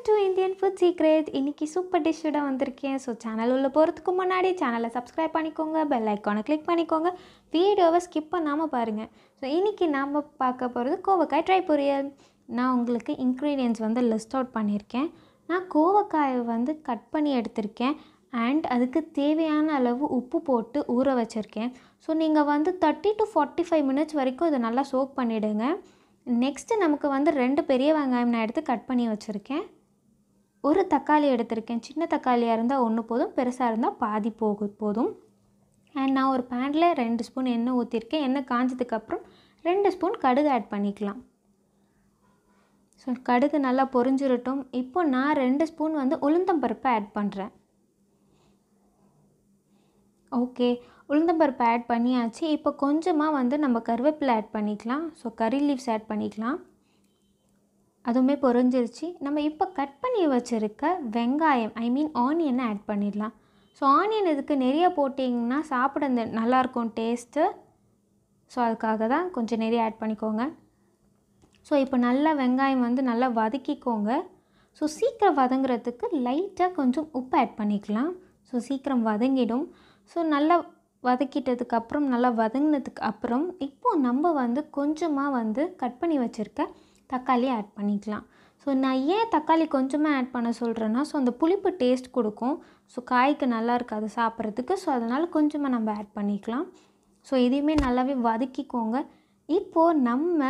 welcome to Indian food secret இன்றைக்கி super டிஷ்ஷோட வந்திருக்கேன் ஸோ சேனல் உள்ளே போகிறதுக்கு முன்னாடி சேனலை சப்ஸ்கிரைப் பண்ணிக்கோங்க பெல் ஐக்கானை கிளிக் பண்ணிக்கோங்க வீடியோவை ஸ்கிப் பண்ணாமல் பாருங்கள் ஸோ இன்றைக்கி நாம் பார்க்க போகிறது கோவக்காய் ட்ரை பொரியல் நான் உங்களுக்கு இன்க்ரீடியன்ஸ் வந்து லிஸ்ட் அவுட் பண்ணியிருக்கேன் நான் கோவக்காயை வந்து கட் பண்ணி எடுத்திருக்கேன் அண்ட் அதுக்கு தேவையான அளவு உப்பு போட்டு ஊற வச்சுருக்கேன் ஸோ நீங்கள் வந்து thirty to forty five minutes வரைக்கும் இதை நல்லா சோக் பண்ணிவிடுங்க நெக்ஸ்ட்டு நமக்கு வந்து ரெண்டு பெரிய வெங்காயம் நான் எடுத்து கட் பண்ணி வச்சுருக்கேன் ஒரு தக்காளி எடுத்திருக்கேன் சின்ன தக்காளியாக இருந்தால் ஒன்று போதும் பெருசாக இருந்தால் பாதி போக போதும் அண்ட் நான் ஒரு பேனில் ரெண்டு ஸ்பூன் எண்ணெய் ஊற்றிருக்கேன் எண்ணெய் காஞ்சதுக்கப்புறம் ரெண்டு ஸ்பூன் கடுகு ஆட் பண்ணிக்கலாம் ஸோ கடுகு நல்லா பொறிஞ்சிருட்டும் இப்போ நான் ரெண்டு ஸ்பூன் வந்து உளுந்தம்பருப்பை ஆட் பண்ணுறேன் ஓகே உளுந்தம்பருப்பை ஆட் பண்ணியாச்சு இப்போ கொஞ்சமாக வந்து நம்ம கருவேப்பிலை ஆட் பண்ணிக்கலாம் ஸோ கறி லீவ்ஸ் ஆட் பண்ணிக்கலாம் அதுவுமே பொறிஞ்சிருச்சு நம்ம இப்போ கட் பண்ணி வச்சுருக்க வெங்காயம் ஐ மீன் ஆனியனை ஆட் பண்ணிடலாம் ஸோ ஆனியன் இதுக்கு நிறைய போட்டிங்கன்னா சாப்பிட நல்லாயிருக்கும் டேஸ்ட்டு ஸோ அதுக்காக தான் கொஞ்சம் நிறைய ஆட் பண்ணிக்கோங்க ஸோ இப்போ நல்லா வெங்காயம் வந்து நல்லா வதக்கிக்கோங்க ஸோ சீக்கிரம் வதங்குறதுக்கு லைட்டாக கொஞ்சம் உப்பு ஆட் பண்ணிக்கலாம் ஸோ சீக்கிரம் வதங்கிடும் ஸோ நல்லா வதக்கிட்டதுக்கு அப்புறம் நல்லா வதங்கினதுக்கு அப்புறம் இப்போது நம்ம வந்து கொஞ்சமாக வந்து கட் பண்ணி வச்சுருக்க தக்காளி ஆட் பண்ணிக்கலாம் ஸோ நான் ஏன் தக்காளி கொஞ்சமாக ஆட் பண்ண சொல்கிறேன்னா ஸோ அந்த புளிப்பு டேஸ்ட் கொடுக்கும் ஸோ காய்க்கு நல்லா இருக்காது சாப்பிட்றதுக்கு ஸோ அதனால் கொஞ்சமாக நம்ம ஆட் பண்ணிக்கலாம் ஸோ இதையுமே நல்லாவே வதக்கிக்கோங்க இப்போது நம்ம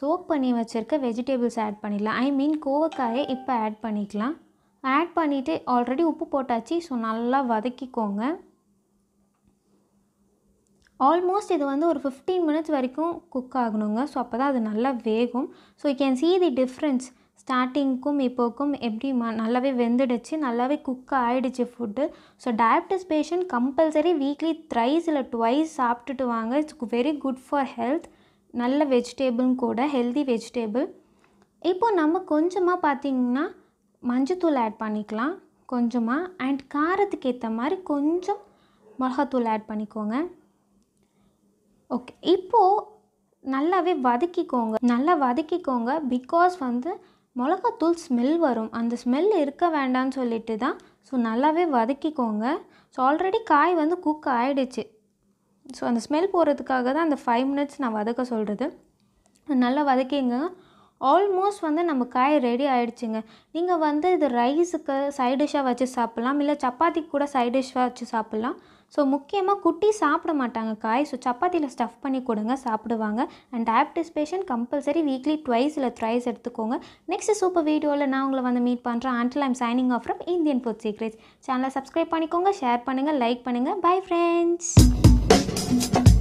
சோக் பண்ணி வச்சுருக்க வெஜிடேபிள்ஸ் ஆட் பண்ணிடலாம் ஐ மீன் கோவக்காயை இப்போ ஆட் பண்ணிக்கலாம் ஆட் பண்ணிவிட்டு ஆல்ரெடி உப்பு போட்டாச்சு ஸோ நல்லா வதக்கிக்கோங்க ஆல்மோஸ்ட் இது வந்து ஒரு ஃபிஃப்டீன் மினிட்ஸ் வரைக்கும் குக் ஆகணுங்க ஸோ அப்போ தான் அது நல்லா வேகும் so you can see the difference ஸ்டார்டிங்க்கும் இப்போக்கும் எப்படி ம நல்லாவே வெந்துடுச்சு நல்லாவே குக் ஆகிடுச்சு food so diabetes patient compulsory weekly thrice இல்லை ட்வைஸ் சாப்பிட்டுட்டு வாங்க it's very good for health நல்ல வெஜிடேபிளும் கூட ஹெல்தி வெஜிடேபிள் இப்போது நம்ம கொஞ்சமாக பார்த்திங்கன்னா மஞ்சத்தூள் ஆட் பண்ணிக்கலாம் கொஞ்சமாக அண்ட் காரத்துக்கு ஏற்ற மாதிரி கொஞ்சம் மிளகாத்தூள் ஆட் பண்ணிக்கோங்க ஓகே இப்போது நல்லாவே வதக்கிக்கோங்க நல்லா வதக்கிக்கோங்க பிகாஸ் வந்து மிளகாத்தூள் ஸ்மெல் வரும் அந்த ஸ்மெல் இருக்க வேண்டாம்னு சொல்லிட்டு தான் ஸோ நல்லாவே வதக்கிக்கோங்க ஸோ ஆல்ரெடி காய் வந்து குக் ஆகிடுச்சு ஸோ அந்த ஸ்மெல் போகிறதுக்காக தான் அந்த ஃபைவ் மினிட்ஸ் நான் வதக்க சொல்கிறது நல்லா வதக்கிங்க ஆல்மோஸ்ட் வந்து நம்ம காய் ரெடி ஆகிடுச்சிங்க நீங்கள் வந்து இது ரைஸுக்கு சைட் டிஷ்ஷாக வச்சு சாப்பிட்லாம் இல்லை சப்பாத்திக்கு கூட சைட் டிஷ்ஷாக வச்சு சாப்பிட்லாம் ஸோ முக்கியமாக குட்டி சாப்பிட மாட்டாங்க காய் ஸோ சப்பாத்தியில் ஸ்டஃப் பண்ணி கொடுங்க சாப்பிடுவாங்க and diabetes patient compulsory weekly twice இல்லை த்ரைஸ் எடுத்துக்கோங்க நெக்ஸ்ட் சூப்பர் வீடியோவில் நான் உங்களை வந்து மீட் பண்ணுறேன் ஆண்டில் I'm signing off from Indian food secrets சேனலை சப்ஸ்கிரைப் பண்ணிக்கோங்க ஷேர் பண்ணுங்கள் லைக் பண்ணுங்கள் பை ஃப்ரெண்ட்ஸ்